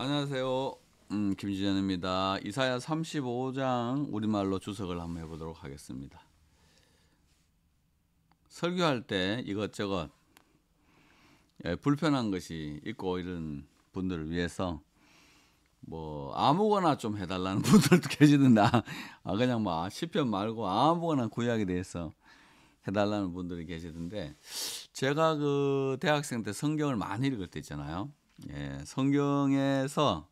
안녕하세요. 음, 김지현입니다. 이사야 35장 우리말로 주석을 한번 해보도록 하겠습니다. 설교할 때 이것저것 예, 불편한 것이 있고 이런 분들을 위해서 뭐 아무거나 좀 해달라는 분들도 계시는데 아, 아 그냥 막 뭐 시편 말고 아무거나 구약에 대해서 해달라는 분들이 계시던데 제가 그 대학생 때 성경을 많이 읽을 때 있잖아요. 예, 성경에서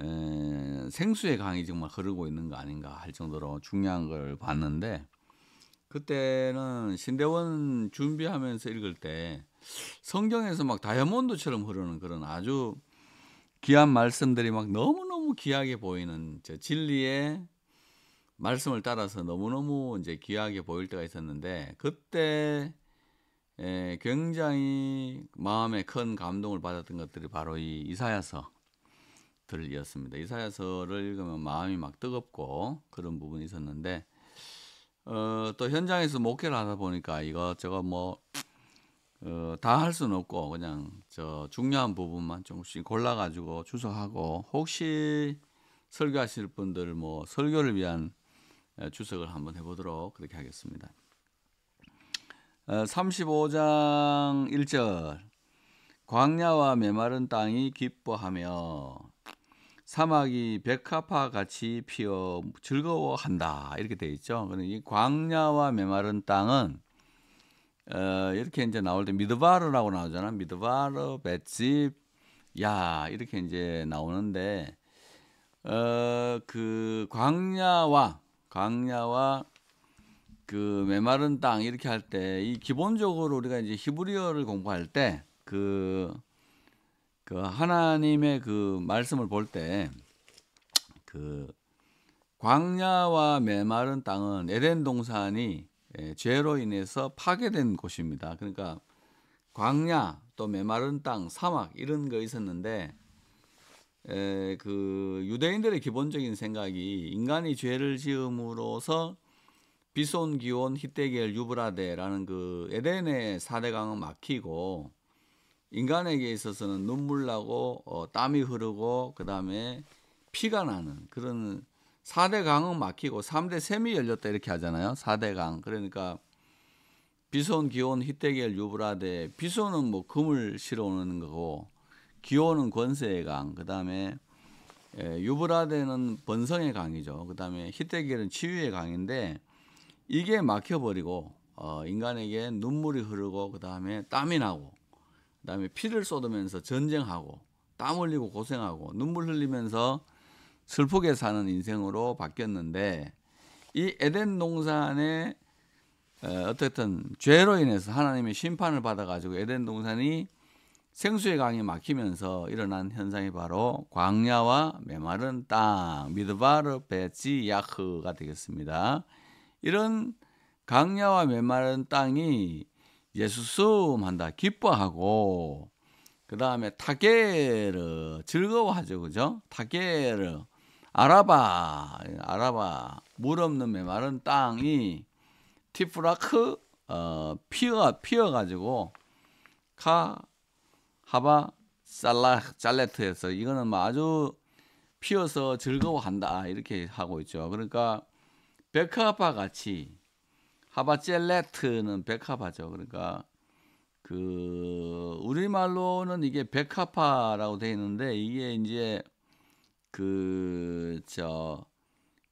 에, 예, 생수의 강이 정말 흐르고 있는 거 아닌가 할 정도로 중요한 걸 봤는데 그때는 신대원 준비하면서 읽을 때 성경에서 막 다이아몬드처럼 흐르는 그런 아주 귀한 말씀들이 막 너무너무 귀하게 보이는 저 진리의 말씀을 따라서 너무너무 이제 귀하게 보일 때가 있었는데 그때 에, 예, 굉장히 마음에 큰 감동을 받았던 것들이 바로 이 이사야서들이었습니다. 이사야서를 읽으면 마음이 막 뜨겁고 그런 부분이 있었는데 어, 또 현장에서 목회를 하다 보니까 이것저것 뭐 어, 다 할 수는 없고 그냥 저 중요한 부분만 조금씩 골라가지고 추석하고 혹시 설교하실 분들 뭐 설교를 위한 추석을 한번 해보도록 그렇게 하겠습니다. 35장 어, 1절 광야와 메마른 땅이 기뻐하며 사막이 백합화 같이 피어 즐거워한다 이렇게 돼 있죠. 그런데 그러니까 광야와 메마른 땅은 어, 이렇게 이제 나올 때 미드바르라고 나오잖아. 미드바르, 벳집, 야 이렇게 이제 나오는데 어, 그 광야와 광야와 그 메마른 땅 이렇게 할 때 이 기본적으로 우리가 이제 히브리어를 공부할 때그 그 하나님의 그 말씀을 볼 때 그 광야와 메마른 땅은 에덴 동산이 예, 죄로 인해서 파괴된 곳입니다. 그러니까 광야 또 메마른 땅 사막 이런 거 있었는데 에, 예, 그 유대인들의 기본적인 생각이 인간이 죄를 지음으로써 비손 기온 히데겔 유브라데라는 그 에덴의 사대강은 막히고 인간에게 있어서는 눈물 나고 어, 땀이 흐르고 그다음에 피가 나는 그런 사대 강은 막히고 삼대 샘이 열렸다 이렇게 하잖아요. 사대 강. 그러니까 비손, 기온, 히데겔, 유브라데. 비손은 뭐 금을 실어오는 거고 기온은 권세의 강. 그다음에 예, 유브라데는 번성의 강이죠. 그다음에 히데겔은 치유의 강인데 이게 막혀버리고 어, 인간에게 눈물이 흐르고 그 다음에 땀이 나고 그 다음에 피를 쏟으면서 전쟁하고 땀 흘리고 고생하고 눈물 흘리면서 슬프게 사는 인생으로 바뀌었는데 이 에덴 동산에 어쨌든 어 죄로 인해서 하나님의 심판을 받아가지고 에덴 동산이 생수의 강이 막히면서 일어난 현상이 바로 광야와 메마른 땅 미드바르 베지야흐가 되겠습니다. 이런 강야와 메마른 땅이 예수숨한다 기뻐하고 그 다음에 타게르 즐거워하죠 그죠 타게르 아라바 아라바 물 없는 메마른 땅이 티프라크 어, 피어 피어 가지고 카 하바 살라 잘레트에서 이거는 뭐 아주 피어서 즐거워한다 이렇게 하고 있죠 그러니까 백합화 같이 하바젤레트는 백합화죠. 그러니까 그 우리말로는 이게 백합화라고 돼 있는데 이게 이제 그저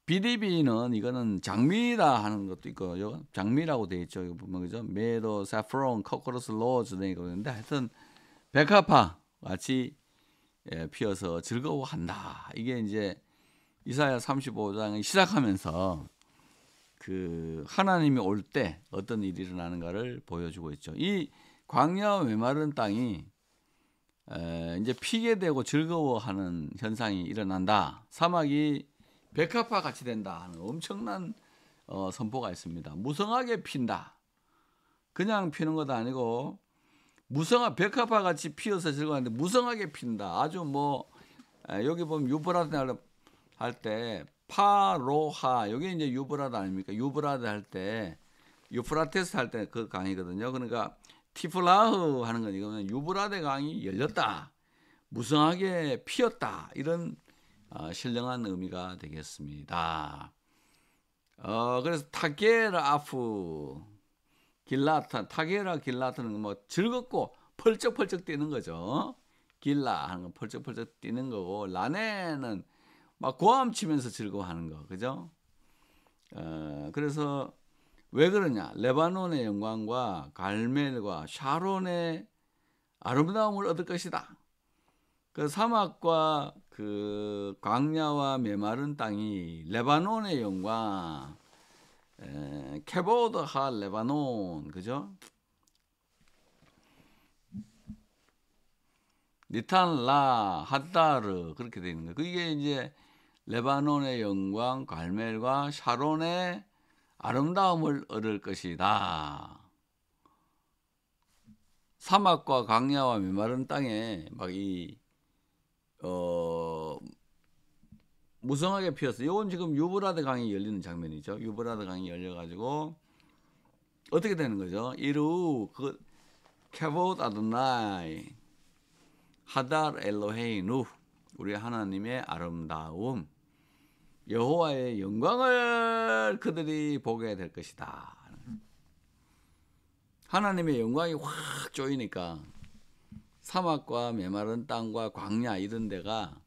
비리비는 이거는 장미라 하는 것도 있고 요 장미라고 돼 있죠. 이거 보면 그죠? 메로, 사프론, 커커러스 로즈 등 이거 있는데 하여튼 백합화 같이 예, 피어서 즐거워한다. 이게 이제 이사야 35장을 시작하면서 그 하나님이 올 때 어떤 일이 일어나는가를 보여주고 있죠. 이 광야 메마른 땅이 이제 피게 되고 즐거워하는 현상이 일어난다. 사막이 백합화 같이 된다 하는 엄청난 어, 선포가 있습니다. 무성하게 핀다. 그냥 피는 것도 아니고 무성화 백합화 같이 피어서 즐거운데 무성하게 핀다. 아주 뭐 에, 여기 보면 유브라테 할때 파로하 여기 이제 유브라드 아닙니까? 유브라드 할 때 유프라테스 할 때 그 강이거든요. 그러니까 티플라흐 하는 건 이거는 유브라데 강이 열렸다. 무성하게 피었다. 이런 어, 신령한 의미가 되겠습니다. 어, 그래서 타게라 프 길라타 타게라 길라타는 뭐 즐겁고 펄쩍펄쩍 뛰는 거죠. 길라 하는 건 펄쩍펄쩍 뛰는 거고 라네는 막 고함 치면서 즐거워하는 거, 그죠? 어, 그래서 왜 그러냐? 레바논의 영광과 갈멜과 샤론의 아름다움을 얻을 것이다. 그 사막과 그 광야와 메마른 땅이 레바논의 영광, 에, 케보드 하 레바논, 그죠? 니탄 라 하다르 그렇게 되는 거 그게 이제 레바논의 영광 갈멜과 샤론의 아름다움을 얻을 것이다. 사막과 강야와 메마른 땅에 막 이 어, 무성하게 피었어요. 건 지금 유브라드 강이 열리는 장면이죠. 유브라드 강이 열려가지고 어떻게 되는 거죠? 이루 그 케봇 아드나이 하달 엘로헤이누 우리 하나님의 아름다움 여호와의 영광을 그들이 보게 될 것이다. 하나님의 영광이 확 조이니까 사막과 메마른 땅과 광야 이런 데가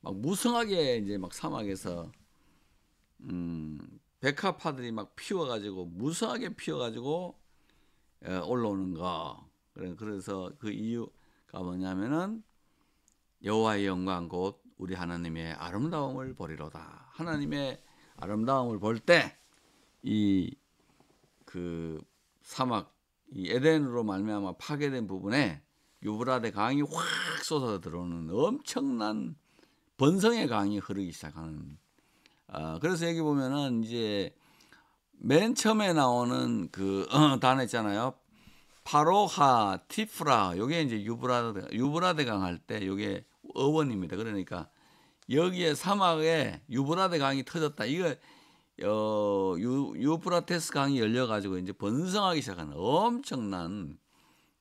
막 무성하게 이제 막 사막에서 음 백합화들이 막 피워가지고 무성하게 피워가지고 올라오는 거. 그래서 그 이유가 뭐냐면은 여호와의 영광 곧 우리 하나님의 아름다움을 보리로다. 하나님의 아름다움을 볼 때이 그 사막 이 에덴으로 말미암아 파괴된 부분에 유브라데 강이 확 쏟아 들어오는 엄청난 번성의 강이 흐르기 시작하는. 아, 그래서 여기 보면은 이제 맨 처음에 나오는 그 어, 단어 잖아요 파로하 티프라 요게 이제 유브라데 유브라데 강할때 요게 어원입니다. 그러니까 여기에 사막에 유브라데 강이 터졌다. 이거 어, 유, 유프라테스 강이 열려가지고 이제 번성하기 시작한 엄청난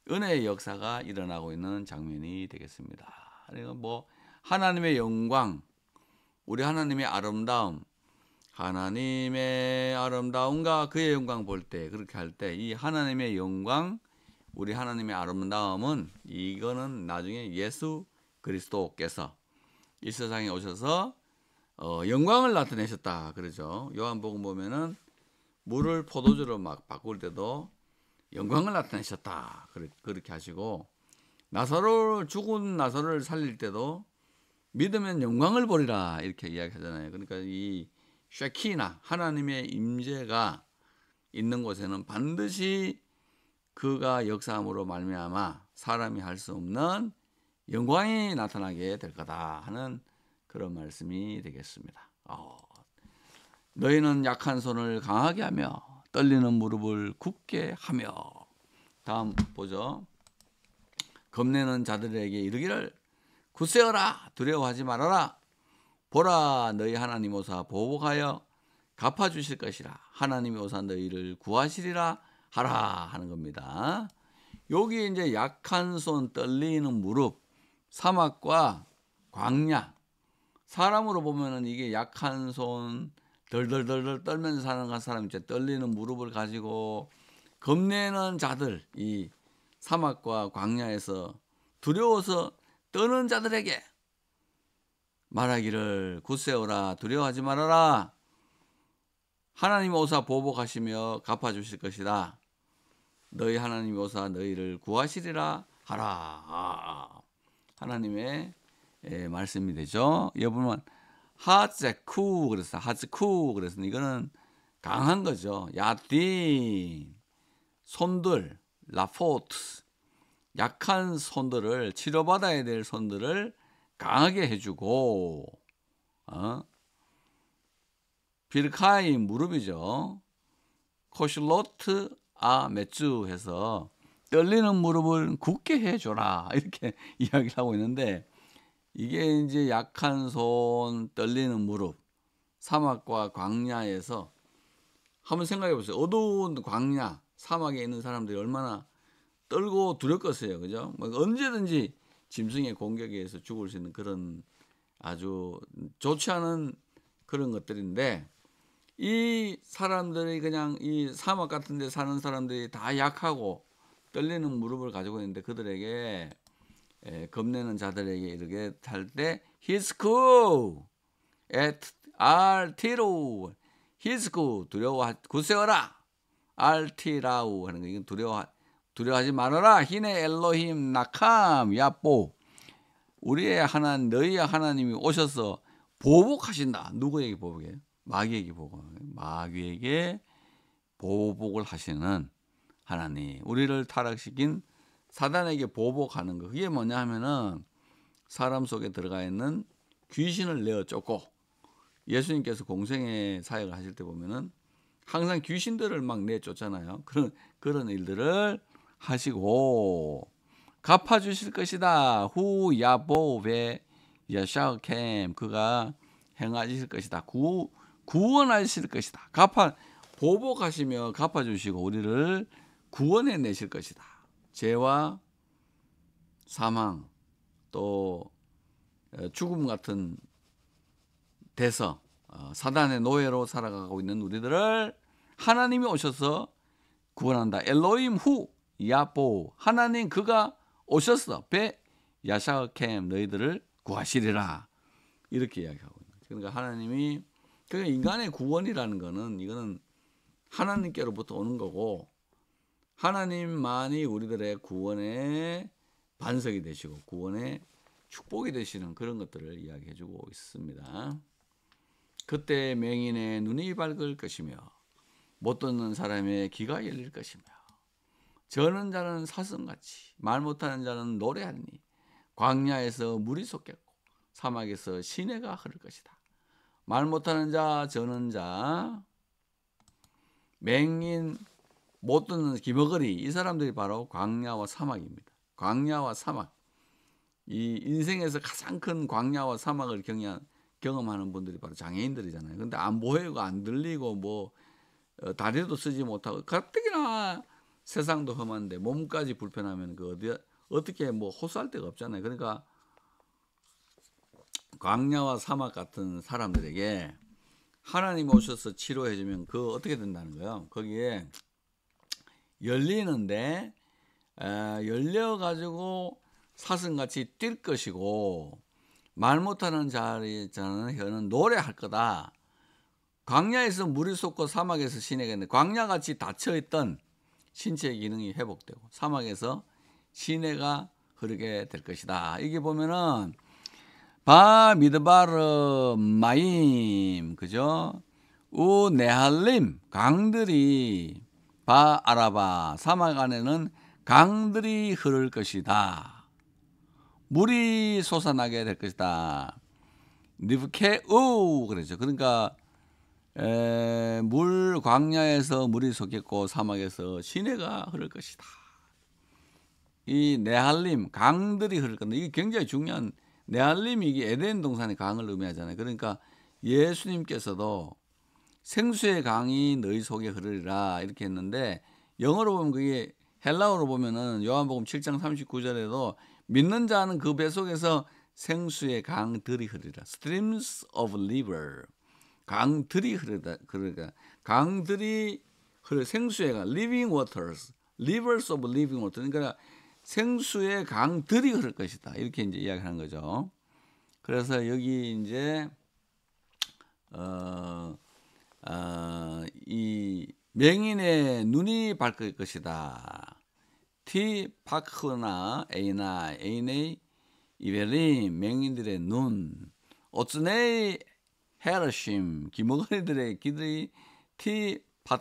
은혜의 역사가 일어나고 있는 장면이 되겠습니다. 그러니까 뭐 하나님의 영광, 우리 하나님의 아름다움, 하나님의 아름다움과 그의 영광 볼 때 그렇게 할 때 이 하나님의 영광, 우리 하나님의 아름다움은 이거는 나중에 예수 그리스도께서 이 세상에 오셔서 어, 영광을 나타내셨다 그러죠. 요한복음 보면은 물을 포도주로 막 바꿀 때도 영광을 나타내셨다 그렇게 하시고 나사로 죽은 나사로를 살릴 때도 믿으면 영광을 보리라 이렇게 이야기하잖아요. 그러니까 이 쉐키나 하나님의 임재가 있는 곳에는 반드시 그가 역사함으로 말미암아 사람이 할 수 없는 영광이 나타나게 될 거다 하는 그런 말씀이 되겠습니다. 어, 너희는 약한 손을 강하게 하며 떨리는 무릎을 굳게 하며 다음 보죠. 겁내는 자들에게 이르기를 굳세어라 두려워하지 말아라 보라 너희 하나님 오사 보복하여 갚아 주실 것이라 하나님이 오사 너희를 구하시리라 하라 하는 겁니다. 여기 이제 약한 손 떨리는 무릎 사막과 광야 사람으로 보면은 이게 약한 손 덜덜덜덜 떨면서 사는 그 사람 있죠. 떨리는 무릎을 가지고 겁내는 자들 이 사막과 광야에서 두려워서 떠는 자들에게 말하기를 굳세어라 두려워하지 말아라 하나님 오사 보복하시며 갚아주실 것이다 너희 하나님 오사 너희를 구하시리라 하라 하나님의 예, 말씀이 되죠. 여분은 하즈쿠 그래서 하즈쿠 그래서 이거는 강한 거죠. 야딘 손들 라포트 약한 손들을 치료받아야 될 손들을 강하게 해주고 어? 빌카이 무릎이죠. 코실로트 아메츠 해서 떨리는 무릎을 굳게 해줘라 이렇게 이야기를 하고 있는데 이게 이제 약한 손 떨리는 무릎 사막과 광야에서 한번 생각해 보세요 어두운 광야 사막에 있는 사람들이 얼마나 떨고 두렵겠어요 그죠 뭐 언제든지 짐승의 공격에 의해서 죽을 수 있는 그런 아주 좋지 않은 그런 것들인데 이 사람들이 그냥 이 사막 같은 데 사는 사람들이 다 약하고 떨리는 무릎을 가지고 있는데 그들에게 에, 겁내는 자들에게 이렇게 할때 히스쿠 에트 알티로 히스쿠 두려워 구세어라 알티라우 하는 거 이건 두려워 두려워하지 말아라 히네 엘로힘 나캄 야뽀 우리의 하나님 너희의 하나님이 오셔서 보복하신다 누구에게 보복해요 마귀에게 보복 마귀에게 보복을 하시는 하나님 우리를 타락시킨 사단에게 보복하는 거 그게 뭐냐 하면은 사람 속에 들어가 있는 귀신을 내어 쫓고 예수님께서 공생의 사역을 하실 때 보면은 항상 귀신들을 막 내쫓잖아요. 그런 그런 일들을 하시고 갚아 주실 것이다. 후 야보베 야샤캠 그가 행하실 것이다. 구 구원하실 것이다. 갚아 보복하시며 갚아 주시고 우리를 구원해 내실 것이다. 죄와 사망 또 어, 죽음 같은 데서 어, 사단의 노예로 살아가고 있는 우리들을 하나님이 오셔서 구원한다. 엘로임 후 야보 하나님 그가 오셨어. 배 야샤캠 너희들을 구하시리라. 이렇게 이야기하고 있는 거죠. 그러니까 하나님이 그러니까 인간의 구원이라는 거는 이거는 하나님께로부터 오는 거고 하나님만이 우리들의 구원의 반석이 되시고 구원의 축복이 되시는 그런 것들을 이야기해주고 있습니다. 그때 맹인의 눈이 밝을 것이며 못 듣는 사람의 귀가 열릴 것이며 저는 자는 사슴같이 말 못하는 자는 노래하니 광야에서 물이 솟겠고 사막에서 시내가 흐를 것이다. 말 못하는 자 저는 자 맹인 못 듣는 기머거리 이 사람들이 바로 광야와 사막입니다. 광야와 사막. 이 인생에서 가장 큰 광야와 사막을 경향, 경험하는 분들이 바로 장애인들이잖아요. 근데 안 보이고 안 들리고 뭐 어, 다리도 쓰지 못하고 가뜩이나 세상도 험한데 몸까지 불편하면 그 어디 어떻게 뭐 호소할 데가 없잖아요. 그러니까 광야와 사막 같은 사람들에게 하나님 오셔서 치료해 주면 그 어떻게 된다는 거예요. 거기에 열리는데 열려 가지고 사슴같이 뛸 것이고 말 못하는 자리 자는 혀는 노래할 거다. 광야에서 물이 솟고 사막에서 신에게는 광야같이 닫혀 있던 신체 기능이 회복되고 사막에서 시내가 흐르게 될 것이다. 이게 보면은 바 미드바르 마임 그죠? 우 네할림 강들이 바 아라바 사막 안에는 강들이 흐를 것이다. 물이 솟아나게 될 것이다. 니브케우 그랬죠. 그러니까 에, 물 광야에서 물이 솟겠고 사막에서 시내가 흐를 것이다. 이 네할림 강들이 흐를 건데 이게 굉장히 중요한 네할림이 이게 에덴 동산의 강을 의미하잖아요. 그러니까 예수님께서도 생수의 강이 너희 속에 흐르리라 이렇게 했는데 영어로 보면 그게 헬라어로 보면은 요한복음 7장 39절에도 믿는 자는 그 배 속에서 생수의 강들이 흐르리라. Streams of river. 강들이 흐르다 그러니까 강들이 흐르 생수의 강 living waters. rivers of living water. 그러니까 생수의 강들이 흐를 것이다. 이렇게 이제 이야기하는 거죠. 그래서 여기 이제 어 어, 이맹인의 눈이 밝을 것이다. 티 파크나 에이나 에이네 이베리 이맹인들의눈 어츠네 이 헤르심 기머거리들의 기들이 티 바,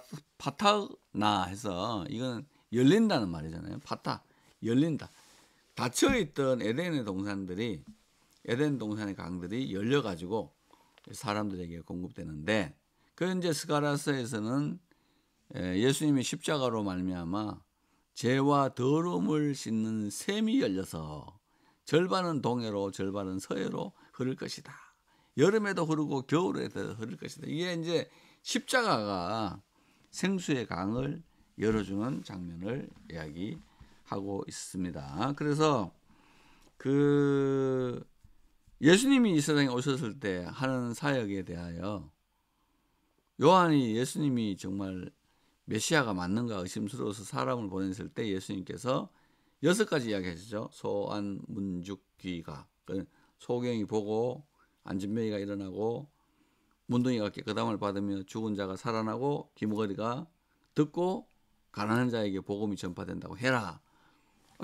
타나 해서 이건 열린다는 말이잖아요. 바타 열린다. 닫혀 있던 에덴의 동산들이 에덴 동산의 강들이 열려 가지고 사람들에게 공급되는데 그 이제 스가라서에서는 예, 예수님이 십자가로 말미암아 죄와 더러움을 씻는 샘이 열려서 절반은 동해로 절반은 서해로 흐를 것이다. 여름에도 흐르고 겨울에도 흐를 것이다. 이게 이제 십자가가 생수의 강을 열어주는 장면을 이야기하고 있습니다. 그래서 그 예수님이 이 세상에 오셨을 때 하는 사역에 대하여 요한이 예수님이 정말 메시아가 맞는가 의심스러워서 사람을 보냈을 때 예수님께서 여섯 가지 이야기하시죠. 소안 문죽귀가 그 소경이 보고 안진병이가 일어나고 문둥이가 깨끗함을 받으며 죽은 자가 살아나고 기무거리가 듣고 가난한 자에게 복음이 전파된다고 해라.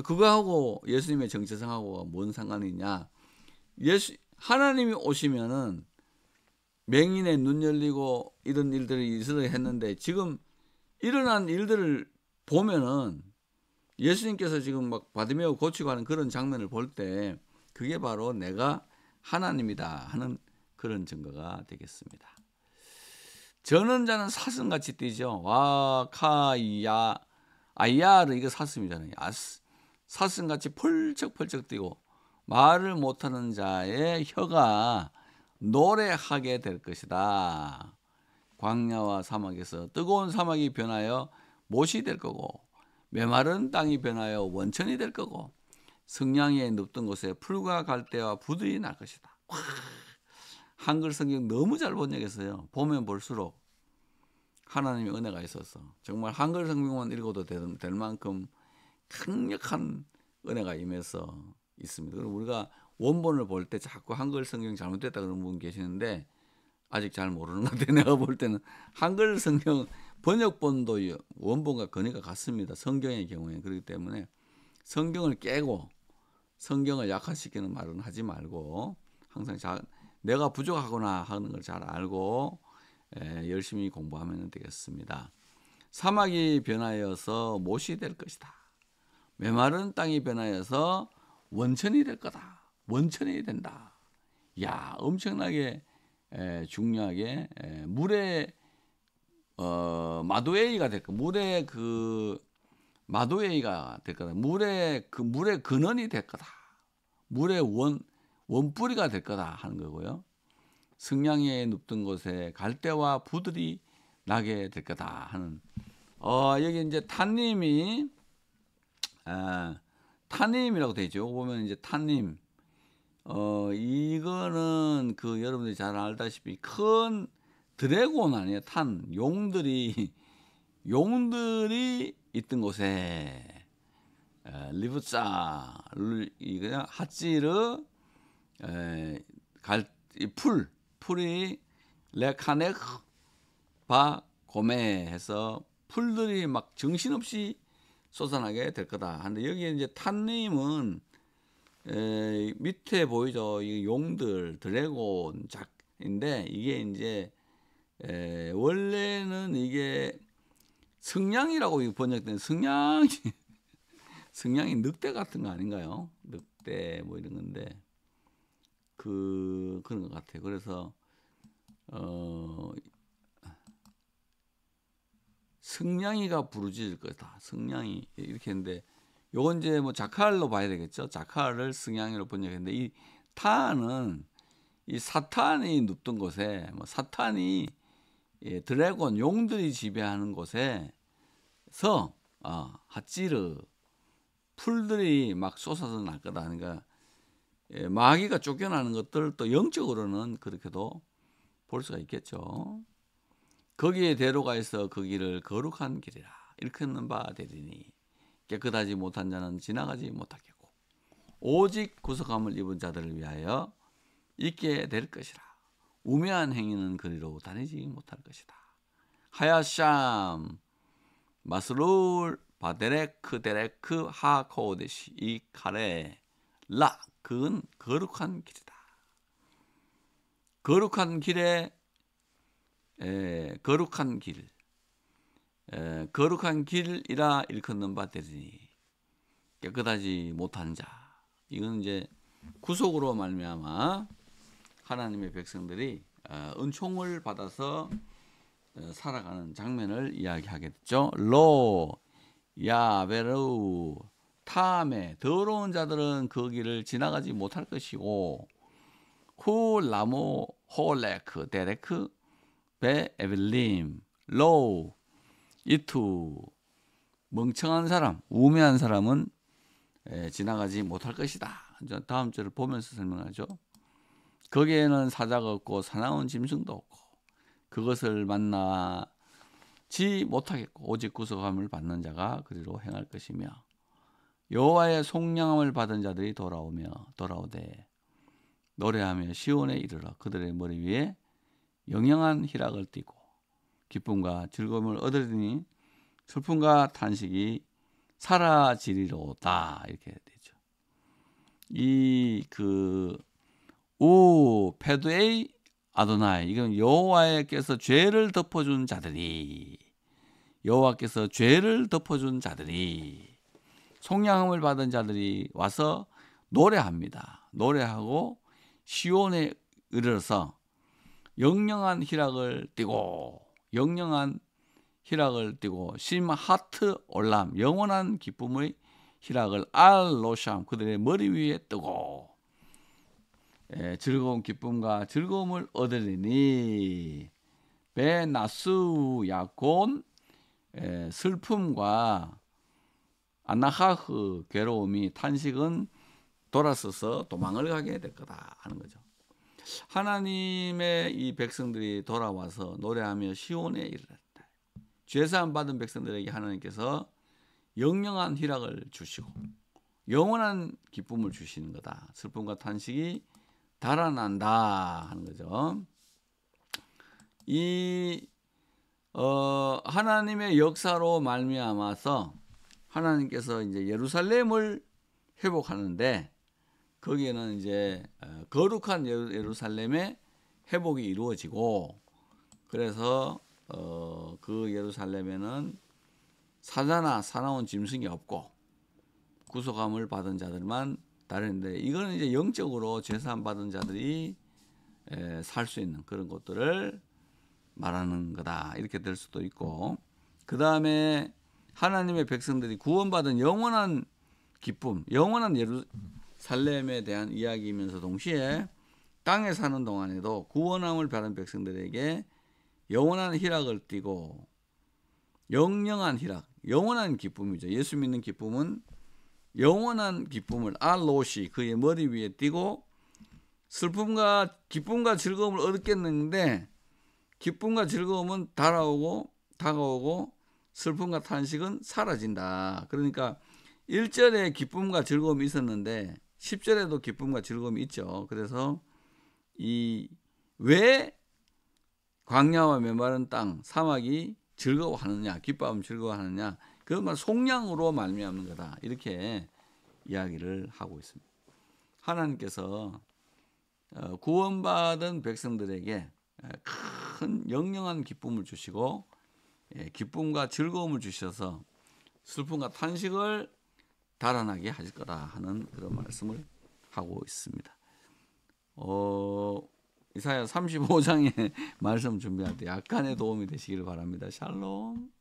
그거하고 예수님의 정체성하고가 뭔 상관이냐? 예수 하나님이 오시면은 맹인의 눈 열리고 이런 일들이 있으 했는데 지금 일어난 일들을 보면은 예수님께서 지금 막 바디메오 고치고 하는 그런 장면을 볼 때 그게 바로 내가 하나님이다 하는 그런 증거가 되겠습니다. 전원자는 사슴같이 뛰죠. 와, 카, 야, 아야르 이거 사슴이잖아요. 아스. 사슴같이 펄쩍펄쩍 뛰고 말을 못하는 자의 혀가 노래하게 될 것이다. 광야와 사막에서 뜨거운 사막이 변하여 못이 될 거고 메마른 땅이 변하여 원천이 될 거고 성냥에 눕던 곳에 풀과 갈대와 부들이 날 것이다. 한글 성경 너무 잘 번역해서요. 보면 볼수록 하나님의 은혜가 있어서 정말 한글 성경만 읽어도 될, 될 만큼 강력한 은혜가 임해서 있습니다. 그리 우리가 원본을 볼 때 자꾸 한글 성경 잘못됐다 그런 분 계시는데 아직 잘 모르는 것 같아요. 내가 볼 때는 한글 성경 번역본도 원본과 거니가 같습니다. 성경의 경우에 그렇기 때문에 성경을 깨고 성경을 약화시키는 말은 하지 말고 항상 자, 내가 부족하구나 하는 걸 잘 알고 에, 예, 열심히 공부하면 되겠습니다. 사막이 변하여서 못이 될 것이다. 메마른 땅이 변하여서 원천이 될 거다. 원천해야 된다. 야 엄청나게 에, 중요하게 에, 물의 어, 마도웨이가 될 거, 물의 그 마도웨이가 될 거다. 물의 그 물의 근원이 될 거다. 물의 원 원뿌리가 될 거다 하는 거고요. 승량에 눕던 곳에 갈대와 부들이 나게 될 거다 하는. 어 여기 이제 탄님이 아, 탄님이라고 되죠. 보면 이제 탄님. 어, 이거는 그 여러분들이 잘 알다시피 큰 드래곤 아니에요. 탄 용들이 용들이 있던 곳에 에, 리브사 이 그냥 핫지르 갈풀 이 풀이 레카네흐 바 고메 해서 풀들이 막 정신없이 쏟아나게 될 거다. 근데 여기에 이제 탄님은 에, 밑에 보이죠? 이 용들, 드래곤 작인데 이게 이제 에, 원래는 이게 승냥이라고 번역된 승냥이 승냥이 늑대 같은 거 아닌가요? 늑대 뭐 이런 건데 그 그런 것 같아요. 그래서 어 승냥이가 부르짖을 거다. 승냥이 이렇게 했는데 요건 이제 뭐 자칼로 봐야 되겠죠. 자칼을 승양이로 번역했는데 이 타는 이 사탄이 눕던 곳에 뭐 사탄이 예, 드래곤 용들이 지배하는 곳에서 아, 핫찌르 풀들이 막쏟아서날 거다. 그러니까 예, 마귀가 쫓겨나는 것들 또 영적으로는 그렇게도 볼 수가 있겠죠. 거기에 대로가 있어 그 길을 거룩한 길이라 이 일컫는 바 되리니 깨끗하지 못한 자는 지나가지 못하겠고 오직 구속함을 입은 자들을 위하여 있게 될 것이라. 우매한 행위는 그리로 다니지 못할 것이다. 하야샴 마스룰 바데레크 데레크 하코데시 이 카레 라 그건 거룩한 길이다. 거룩한 길에 에, 거룩한 길 거룩한 길이라 일컫는 바 되리니 깨끗하지 못한 자 이건 이제 구속으로 말미암아 하나님의 백성들이 어, 은총을 받아서 어, 살아가는 장면을 이야기하게 죠로 야베르 탐에 더러운 자들은 그 길을 지나가지 못할 것이고 후 라모 홀레크 데레크 베 에블림 로우 이투 멍청한 사람, 우매한 사람은 에, 지나가지 못할 것이다. 다음 절을 보면서 설명하죠. 거기에는 사자가 없고 사나운 짐승도 없고 그것을 만나지 못하겠고 오직 구속함을 받는 자가 그리로 행할 것이며 여호와의 속량함을 받은 자들이 돌아오며 돌아오되 노래하며 시온에 이르러 그들의 머리 위에 영영한 희락을 띠고 기쁨과 즐거움을 얻으리니 슬픔과 탄식이 사라지리로다 이렇게 되죠. 이 그 오 페드의 아도나이 이건 여호와께서 죄를 덮어준 자들이 여호와께서 죄를 덮어준 자들이 속량함을 받은 자들이 와서 노래합니다. 노래하고 시온에 이르러서 영영한 희락을 띠고 영영한 희락을 띠고 심하트 올람 영원한 기쁨의 희락을 알로샴 그들의 머리 위에 뜨고 예, 즐거운 기쁨과 즐거움을 얻으리니 베나스 야곤 예, 슬픔과 아나하흐 괴로움이 탄식은 돌아서서 도망을 가게 될 거다 하는 거죠. 하나님의 이 백성들이 돌아와서 노래하며 시온에 이르렀다. 죄사함 받은 백성들에게 하나님께서 영영한 희락을 주시고 영원한 기쁨을 주시는 거다. 슬픔과 탄식이 달아난다 하는 거죠. 이 어, 하나님의 역사로 말미암아서 하나님께서 이제 예루살렘을 회복하는데 거기에는 이제 어, 거룩한 예루살렘의 회복이 이루어지고 그래서 어, 그 예루살렘에는 사자나 사나운 짐승이 없고 구속함을 받은 자들만 다른데 이거는 이제 영적으로 재산 받은 자들이 살 수 있는 그런 것들을 말하는 거다 이렇게 될 수도 있고 그 다음에 하나님의 백성들이 구원받은 영원한 기쁨, 영원한 예루, 살렘에 대한 이야기이면서 동시에 땅에 사는 동안에도 구원함을 바른 백성들에게 영원한 희락을 띠고 영영한 희락, 영원한 기쁨이죠. 예수 믿는 기쁨은 영원한 기쁨을 알롯이 그의 머리 위에 띠고 슬픔과 기쁨과 즐거움을 얻겠는데 기쁨과 즐거움은 달아오고 다가오고 슬픔과 탄식은 사라진다. 그러니까 일절에 기쁨과 즐거움이 있었는데 10절에도 기쁨과 즐거움이 있죠. 그래서 이 왜 광야와 메마른 땅 사막이 즐거워하느냐 기뻐하면 즐거워하느냐 그것 속량으로 말미암는 거다 이렇게 이야기를 하고 있습니다. 하나님께서 어, 구원받은 백성들에게 큰 영영한 기쁨을 주시고 예, 기쁨과 즐거움을 주셔서 슬픔과 탄식을 달아나게 하실 거라 하는 그런 말씀을 하고 있습니다. 어, 이사야 35장의 말씀 준비할 때 약간의 도움이 되시길 바랍니다. 샬롬.